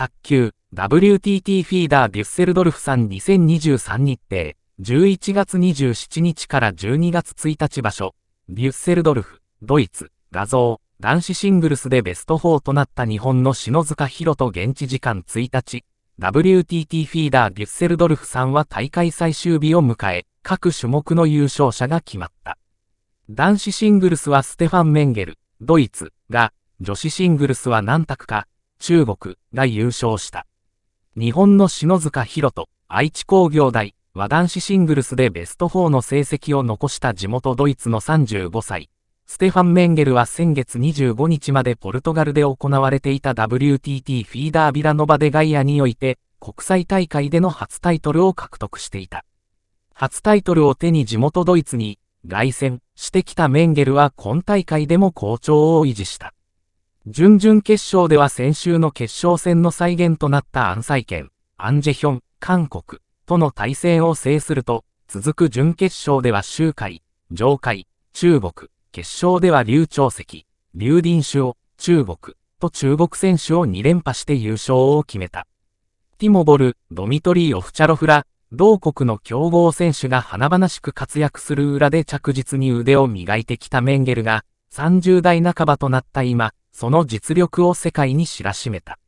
卓球 WTT フィーダーデュッセルドルフさん2023日程11月27日から12月1日場所デュッセルドルフドイツ画像男子シングルスでベスト4となった日本の篠塚博と現地時間1日 WTT フィーダーデュッセルドルフさんは大会最終日を迎え各種目の優勝者が決まった男子シングルスはステファン・メンゲルドイツが女子シングルスは何択か中国が優勝した。日本の篠塚博人、愛知工業大和男子シングルスでベスト4の成績を残した地元ドイツの35歳、ステファン・メンゲルは先月25日までポルトガルで行われていた WTT フィーダービラノバでガイアにおいて、国際大会での初タイトルを獲得していた。初タイトルを手に地元ドイツに、凱旋してきたメンゲルは今大会でも好調を維持した。準々決勝では先週の決勝戦の再現となった安西県、アンジェヒョン、韓国との対戦を制すると、続く準決勝では周回、上海、中国、決勝では劉朝石、劉林朱を、中国、と中国選手を2連覇して優勝を決めた。ティモボル、ドミトリー・オフチャロフら、同国の強豪選手が華々しく活躍する裏で着実に腕を磨いてきたメンゲルが、30代半ばとなった今、その実力を世界に知らしめた。